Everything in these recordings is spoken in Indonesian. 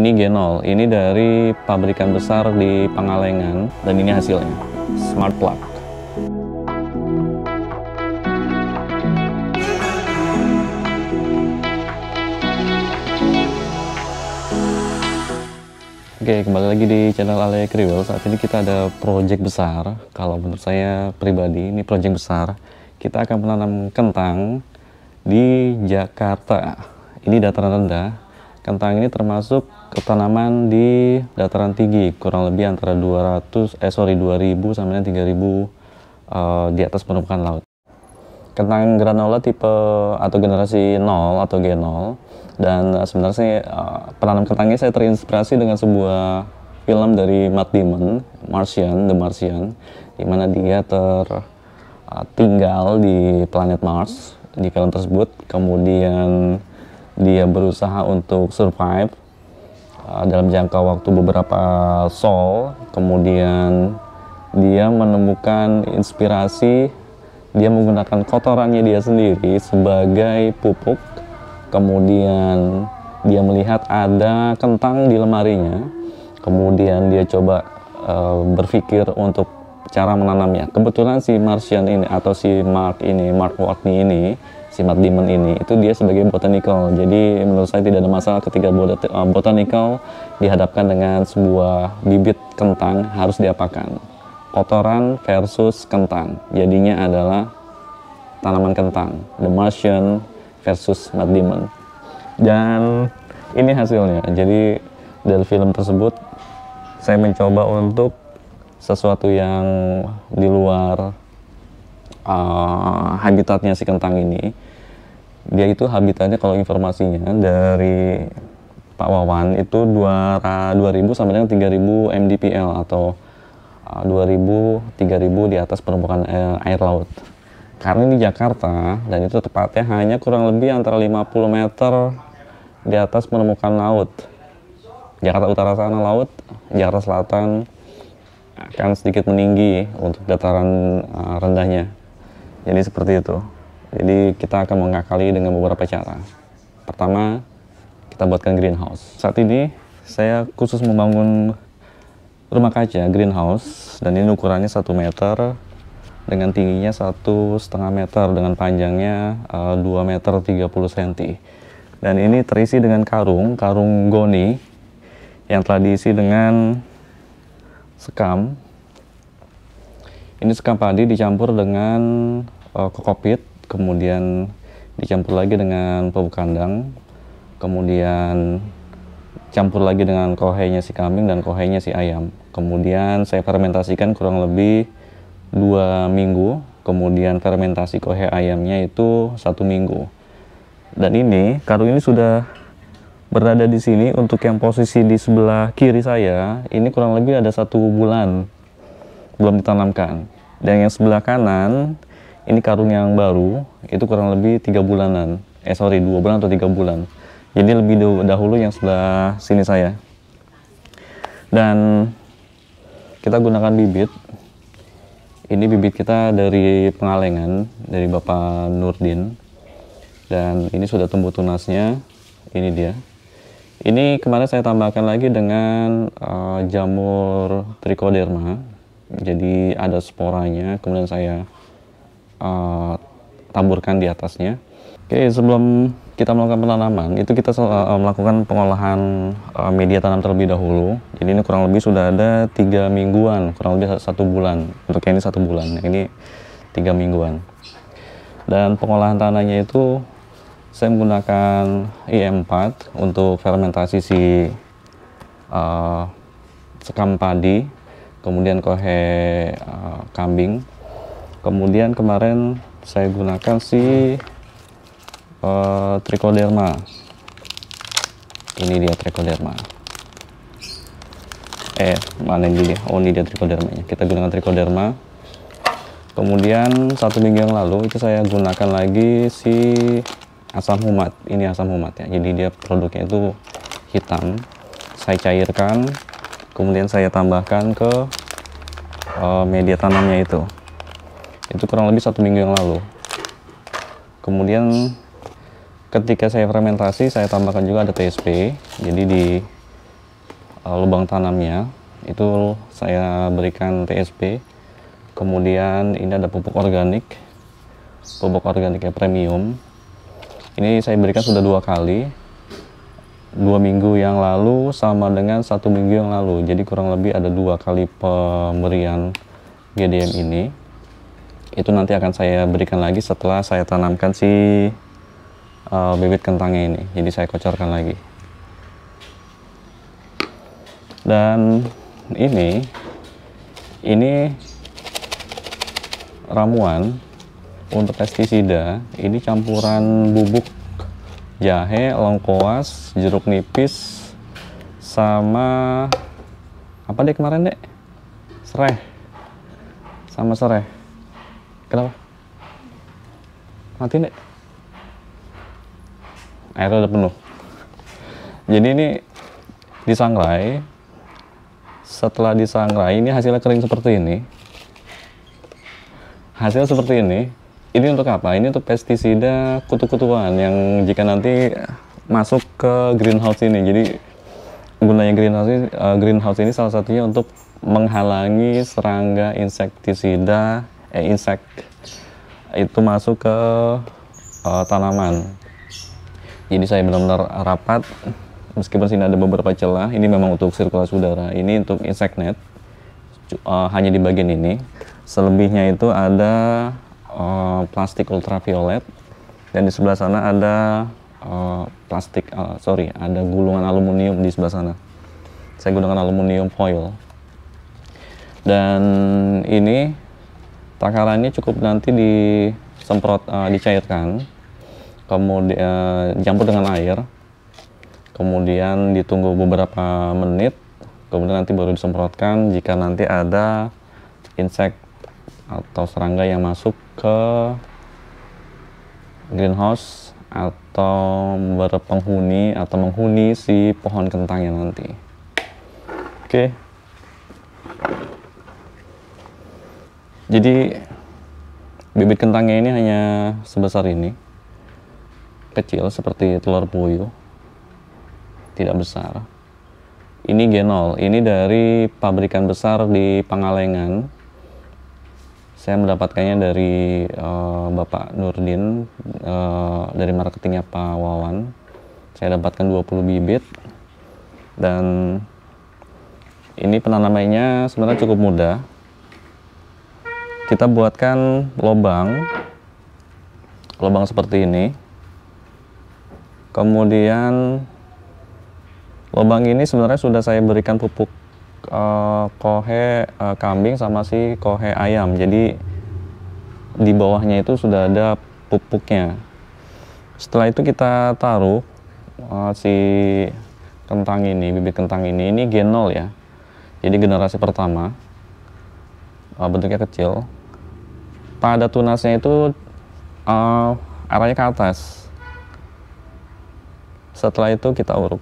Ini Genol, ini dari pabrikan besar di Pangalengan dan ini hasilnya, smart plug. Oke, kembali lagi di channel Ale Kriwil Saat ini kita ada project besar. Kalau menurut saya pribadi, ini project besar. Kita akan menanam kentang di Jakarta. Ini dataran rendah. Kentang ini termasuk ke tanaman di dataran tinggi kurang lebih antara 200 eh sorry 2000 sampai 3000 uh, eh, di atas permukaan laut. Kentang granola tipe atau generasi 0 atau G0 dan eh, sebenarnya uh, penanam kentangnya saya terinspirasi dengan sebuah film dari Matt Damon, Martian, The Martian, di mana dia ter uh, di planet Mars di film tersebut, kemudian dia berusaha untuk survive Eh, dalam jangka waktu beberapa sol kemudian dia menemukan inspirasi dia menggunakan kotorannya dia sendiri sebagai pupuk kemudian dia melihat ada kentang di lemarinya kemudian dia coba uh, berpikir untuk cara menanamnya. Kebetulan si Martian ini atau si Mark ini, Mark Watney ini, si Matt Damon ini, itu dia sebagai botanical. Jadi menurut saya tidak ada masalah ketika eh, botanical dihadapkan dengan sebuah bibit kentang harus diapakan. Kotoran versus kentang. Jadinya adalah tanaman kentang. The Martian versus Matt Damon. Dan ini hasilnya. Jadi dari film tersebut saya mencoba untuk sesuatu yang di luar uh, habitatnya si kentang ini dia itu habitatnya kalau informasinya dari Pak Wawan itu 2000 sampai dengan 3000 mdpl atau 2000 eh, 3000 di atas permukaan air laut. Karena ini Jakarta dan itu tepatnya hanya kurang lebih antara 50 meter di atas permukaan laut. Jakarta Utara sana laut, Jakarta Selatan akan sedikit meninggi untuk dataran eh, rendahnya. Jadi seperti itu. Jadi kita akan mengakali dengan beberapa cara. Pertama, kita buatkan greenhouse. Saat ini saya khusus membangun rumah kaca greenhouse dan ini ukurannya 1 meter dengan tingginya satu setengah meter dengan panjangnya uh, eh, 2 meter 30 cm dan ini terisi dengan karung karung goni yang telah diisi dengan sekam. Ini sekam padi dicampur dengan uh, kokopit, kemudian dicampur lagi dengan pupuk kandang, kemudian campur lagi dengan kohenya si kambing dan kohenya si ayam. Kemudian saya fermentasikan kurang lebih dua minggu, kemudian fermentasi kohe ayamnya itu satu minggu. Dan ini, karung ini sudah berada di sini untuk yang posisi di sebelah kiri saya ini kurang lebih ada satu bulan belum ditanamkan dan yang sebelah kanan ini karung yang baru itu kurang lebih tiga bulanan eh sorry dua bulan atau tiga bulan jadi lebih dahulu yang sebelah sini saya dan kita gunakan bibit ini bibit kita dari pengalengan dari Bapak Nurdin dan ini sudah tumbuh tunasnya ini dia ini kemarin saya tambahkan lagi dengan uh, jamur trichoderma. Jadi ada sporanya, kemudian saya uh, eh, taburkan di atasnya. Oke, sebelum kita melakukan penanaman, itu kita uh, melakukan pengolahan uh, media tanam terlebih dahulu. Jadi ini kurang lebih sudah ada tiga mingguan, kurang lebih satu bulan. Untuk yang ini satu bulan, yang ini tiga mingguan. Dan pengolahan tanahnya itu saya menggunakan IM4 untuk fermentasi si uh, sekam padi, kemudian kohe uh, kambing, kemudian kemarin saya gunakan si uh, trichoderma. Ini dia trichoderma. Eh, mana ini dia? Oh, ini dia trichodermanya. Kita gunakan trichoderma. Kemudian satu minggu yang lalu itu saya gunakan lagi si asam humat ini asam humat ya jadi dia produknya itu hitam saya cairkan kemudian saya tambahkan ke uh, media tanamnya itu itu kurang lebih satu minggu yang lalu kemudian ketika saya fermentasi saya tambahkan juga ada TSP jadi di uh, lubang tanamnya itu saya berikan TSP kemudian ini ada pupuk organik pupuk organiknya premium ini saya berikan sudah dua kali, dua minggu yang lalu sama dengan satu minggu yang lalu. Jadi kurang lebih ada dua kali pemberian GDM ini. Itu nanti akan saya berikan lagi setelah saya tanamkan si uh, bibit kentangnya ini. Jadi saya kocorkan lagi. Dan ini, ini ramuan untuk pestisida ini campuran bubuk jahe, longkoas, jeruk nipis, sama apa deh kemarin deh Sereh, sama sereh. Kenapa? Mati dek? Airnya udah penuh. Jadi ini disangrai. Setelah disangrai ini hasilnya kering seperti ini. Hasil seperti ini ini untuk apa? Ini untuk pestisida kutu-kutuan yang jika nanti masuk ke greenhouse ini. Jadi gunanya greenhouse ini, uh, greenhouse ini salah satunya untuk menghalangi serangga insektisida eh insek itu masuk ke uh, tanaman. Jadi saya benar-benar rapat meskipun sini ada beberapa celah. Ini memang untuk sirkulasi udara. Ini untuk insect net uh, hanya di bagian ini. Selebihnya itu ada uh, plastik ultraviolet dan di sebelah sana ada uh, plastik uh, sorry ada gulungan aluminium di sebelah sana saya gunakan aluminium foil dan ini takarannya cukup nanti disemprot uh, dicairkan kemudian campur dengan air kemudian ditunggu beberapa menit kemudian nanti baru disemprotkan jika nanti ada insek atau serangga yang masuk ke greenhouse atau berpenghuni atau menghuni si pohon kentangnya nanti. Oke. Jadi bibit kentangnya ini hanya sebesar ini. Kecil seperti telur puyuh. Tidak besar. Ini genol, ini dari pabrikan besar di Pangalengan saya mendapatkannya dari uh, Bapak Nurdin uh, dari marketingnya Pak Wawan saya dapatkan 20 bibit dan ini penanamannya sebenarnya cukup mudah kita buatkan lubang lubang seperti ini kemudian lubang ini sebenarnya sudah saya berikan pupuk uh, kohe uh, kambing sama si kohe ayam. Jadi di bawahnya itu sudah ada pupuknya. Setelah itu kita taruh uh, si kentang ini, bibit kentang ini, ini gen 0 ya. Jadi generasi pertama. Uh, bentuknya kecil. Pada tunasnya itu uh, arahnya ke atas. Setelah itu kita uruk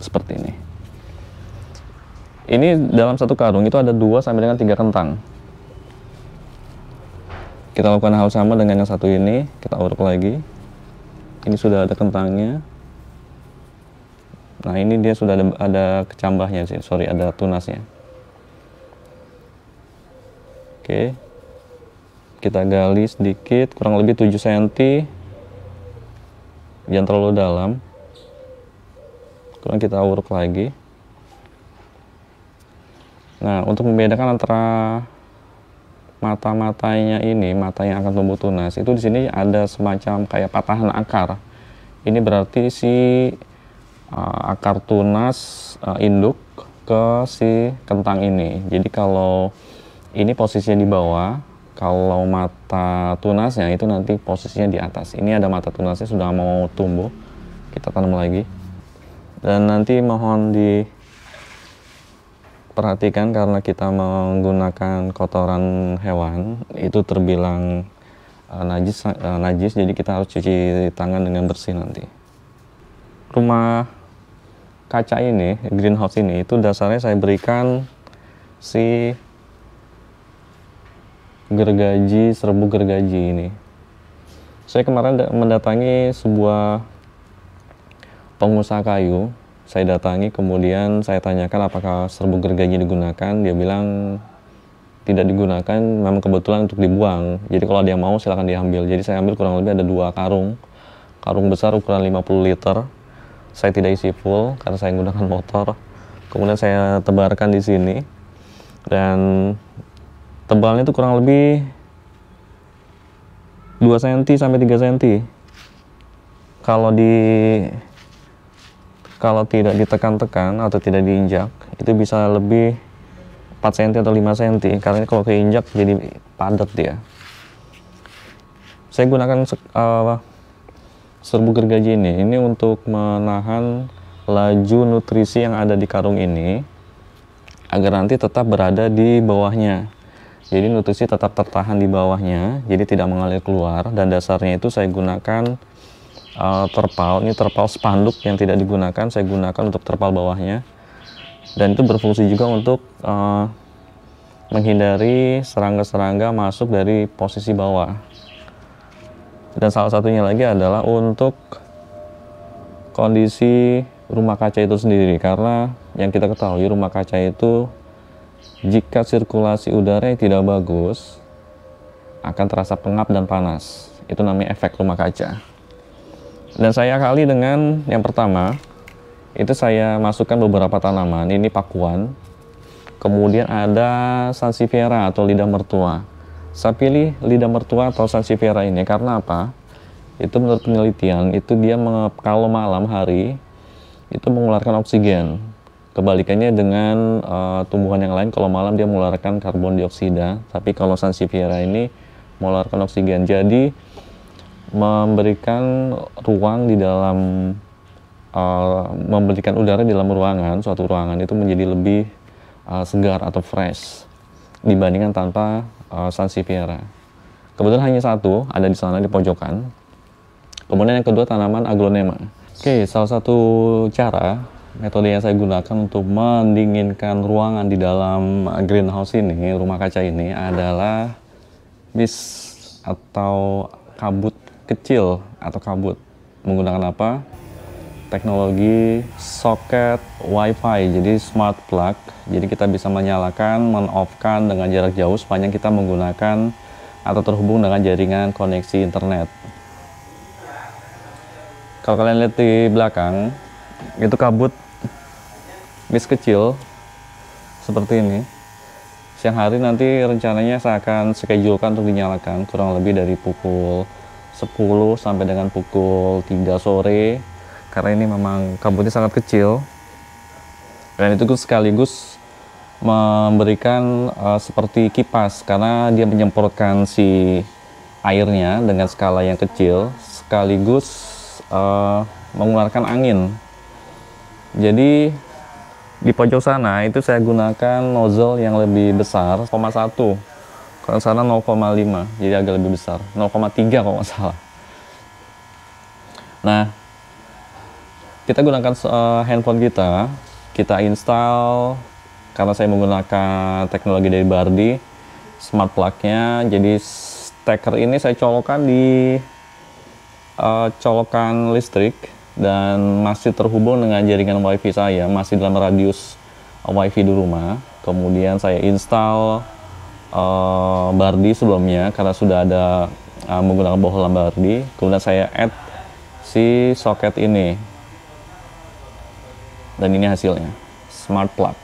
seperti ini. Ini dalam satu karung itu ada dua sampai dengan tiga kentang. Kita lakukan hal sama dengan yang satu ini, kita urut lagi. Ini sudah ada kentangnya. Nah, ini dia sudah ada, ada kecambahnya sih, sorry, ada tunasnya. Oke. Kita gali sedikit, kurang lebih 7 cm. Jangan terlalu dalam. Kurang kita uruk lagi. Nah, untuk membedakan antara mata-matanya ini, mata yang akan tumbuh tunas, itu di sini ada semacam kayak patahan akar. Ini berarti si uh, akar tunas uh, induk ke si kentang ini. Jadi kalau ini posisinya di bawah, kalau mata tunasnya itu nanti posisinya di atas. Ini ada mata tunasnya sudah mau tumbuh. Kita tanam lagi. Dan nanti mohon di perhatikan karena kita menggunakan kotoran hewan itu terbilang uh, najis uh, najis jadi kita harus cuci tangan dengan bersih nanti rumah kaca ini greenhouse ini itu dasarnya saya berikan si gergaji serbu gergaji ini saya kemarin mendatangi sebuah pengusaha kayu saya datangi kemudian saya tanyakan apakah serbuk gergaji digunakan dia bilang tidak digunakan memang kebetulan untuk dibuang jadi kalau dia mau silahkan diambil jadi saya ambil kurang lebih ada dua karung karung besar ukuran 50 liter saya tidak isi full karena saya menggunakan motor kemudian saya tebarkan di sini dan tebalnya itu kurang lebih 2 cm sampai 3 cm kalau di kalau tidak ditekan-tekan atau tidak diinjak itu bisa lebih 4 cm atau 5 cm karena kalau keinjak jadi padat dia saya gunakan uh, eh, serbu gergaji ini ini untuk menahan laju nutrisi yang ada di karung ini agar nanti tetap berada di bawahnya jadi nutrisi tetap tertahan di bawahnya jadi tidak mengalir keluar dan dasarnya itu saya gunakan uh, terpal ini terpal spanduk yang tidak digunakan saya gunakan untuk terpal bawahnya dan itu berfungsi juga untuk uh, menghindari serangga-serangga masuk dari posisi bawah dan salah satunya lagi adalah untuk kondisi rumah kaca itu sendiri karena yang kita ketahui rumah kaca itu jika sirkulasi udara yang tidak bagus akan terasa pengap dan panas. Itu namanya efek rumah kaca. Dan saya kali dengan yang pertama, itu saya masukkan beberapa tanaman, ini pakuan. Kemudian ada sansevieria atau lidah mertua. Saya pilih lidah mertua atau sansevieria ini karena apa? Itu menurut penelitian, itu dia kalau malam hari itu mengeluarkan oksigen. Kebalikannya dengan uh, tumbuhan yang lain, kalau malam dia mengeluarkan karbon dioksida, tapi kalau sansevieria ini mengeluarkan oksigen. Jadi memberikan ruang di dalam uh, memberikan udara di dalam ruangan suatu ruangan itu menjadi lebih uh, segar atau fresh dibandingkan tanpa uh, eh, sansevieria. Kebetulan hanya satu ada di sana di pojokan. Kemudian yang kedua tanaman aglonema. Oke, okay, salah satu cara metode yang saya gunakan untuk mendinginkan ruangan di dalam greenhouse ini, rumah kaca ini adalah mist atau kabut kecil atau kabut. Menggunakan apa? Teknologi soket WiFi, jadi smart plug. Jadi kita bisa menyalakan, men kan dengan jarak jauh sepanjang kita menggunakan atau terhubung dengan jaringan koneksi internet. Kalau kalian lihat di belakang, itu kabut bis kecil seperti ini. Siang hari nanti rencananya saya akan schedulekan untuk dinyalakan kurang lebih dari pukul 10 sampai dengan pukul 3 sore karena ini memang kabutnya sangat kecil dan itu sekaligus memberikan uh, seperti kipas karena dia menyemprotkan si airnya dengan skala yang kecil sekaligus uh, mengeluarkan angin jadi di pojok sana itu saya gunakan nozzle yang lebih besar, 1,1 kalau sana 0,5, jadi agak lebih besar. 0,3 kalau nggak salah. Nah, kita gunakan uh, handphone kita, kita install karena saya menggunakan teknologi dari Bardi, smart plug-nya. Jadi steker ini saya colokan di uh, colokan listrik dan masih terhubung dengan jaringan WiFi saya, masih dalam radius WiFi di rumah. Kemudian saya install uh, Bardi sebelumnya karena sudah ada uh, menggunakan boholan Bardi. Kemudian saya add si soket ini. Dan ini hasilnya, smart plug.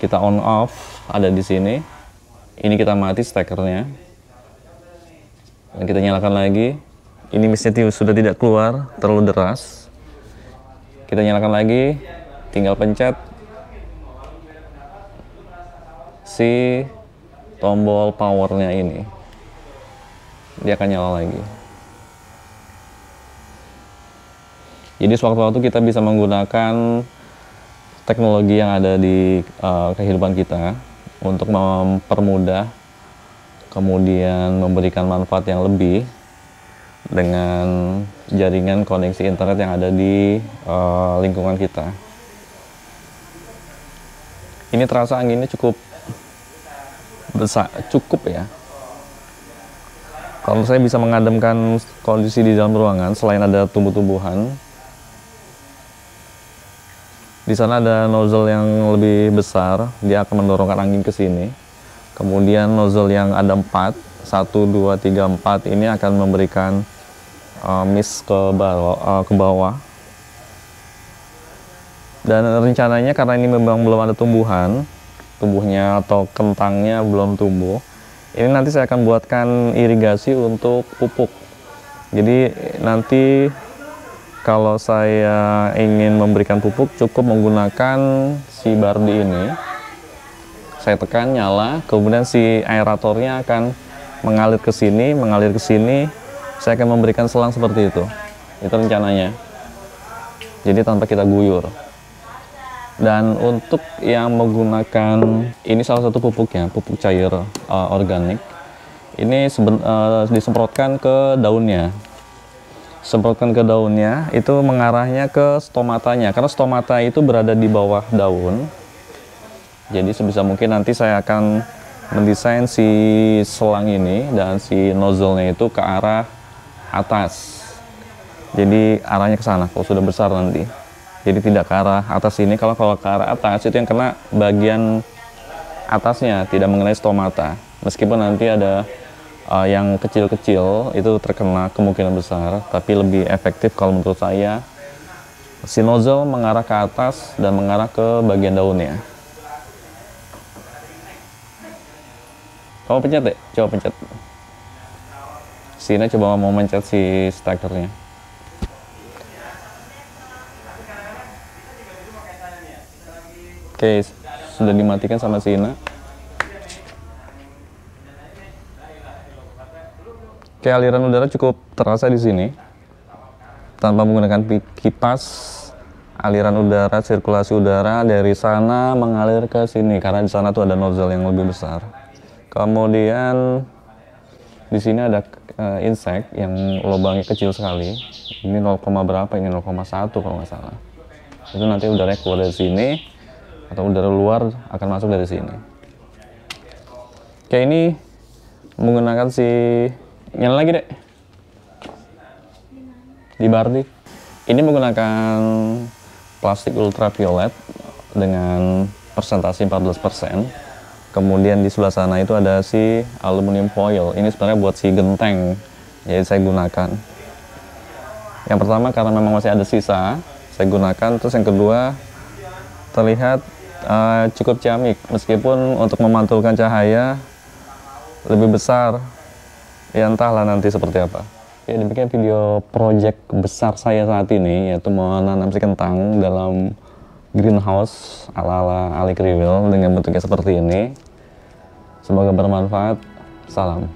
Kita on off ada di sini. Ini kita mati stekernya. Dan kita nyalakan lagi. Ini misnya sudah tidak keluar, terlalu deras. Kita nyalakan lagi, tinggal pencet si tombol powernya ini dia akan nyala lagi jadi sewaktu-waktu kita bisa menggunakan teknologi yang ada di uh, kehidupan kita untuk mempermudah kemudian memberikan manfaat yang lebih dengan jaringan koneksi internet yang ada di uh, lingkungan kita ini terasa anginnya cukup besar cukup ya kalau saya bisa mengademkan kondisi di dalam ruangan selain ada tumbuh-tumbuhan di sana ada nozzle yang lebih besar dia akan mendorongkan angin ke sini kemudian nozzle yang ada 4 1, 2, 3, 4 ini akan memberikan uh, eh, mist ke, uh, ke bawah dan rencananya karena ini memang belum ada tumbuhan tubuhnya atau kentangnya belum tumbuh ini nanti saya akan buatkan irigasi untuk pupuk jadi nanti kalau saya ingin memberikan pupuk cukup menggunakan si bardi ini saya tekan nyala kemudian si aeratornya akan mengalir ke sini mengalir ke sini saya akan memberikan selang seperti itu itu rencananya jadi tanpa kita guyur dan untuk yang menggunakan ini salah satu pupuknya, pupuk cair uh, organik. Ini seben, uh, disemprotkan ke daunnya. Semprotkan ke daunnya itu mengarahnya ke stomatanya karena stomata itu berada di bawah daun. Jadi sebisa mungkin nanti saya akan mendesain si selang ini dan si nozzle-nya itu ke arah atas. Jadi arahnya ke sana kalau sudah besar nanti jadi tidak ke arah atas ini kalau kalau ke arah atas itu yang kena bagian atasnya tidak mengenai stomata meskipun nanti ada uh, yang kecil-kecil itu terkena kemungkinan besar tapi lebih efektif kalau menurut saya si nozzle mengarah ke atas dan mengarah ke bagian daunnya kamu pencet deh coba pencet Sina coba mau mencet si stackernya Oke, sudah dimatikan sama Sina. Oke, aliran udara cukup terasa di sini. Tanpa menggunakan kipas, aliran udara, sirkulasi udara dari sana mengalir ke sini karena di sana tuh ada nozzle yang lebih besar. Kemudian di sini ada uh, eh, insek yang lubangnya kecil sekali. Ini 0, berapa? Ini 0,1 kalau nggak salah. Itu nanti udaranya keluar dari sini, atau udara luar akan masuk dari sini. Oke, ini menggunakan si nyala lagi deh di Bardi. Ini menggunakan plastik ultraviolet dengan persentase 14%. Kemudian di sebelah sana itu ada si aluminium foil. Ini sebenarnya buat si genteng. Jadi saya gunakan. Yang pertama karena memang masih ada sisa, saya gunakan. Terus yang kedua terlihat uh, cukup ciamik meskipun untuk memantulkan cahaya lebih besar ya entahlah nanti seperti apa ya demikian video project besar saya saat ini yaitu menanam si kentang dalam greenhouse ala-ala Ali Kriwil dengan bentuknya seperti ini semoga bermanfaat salam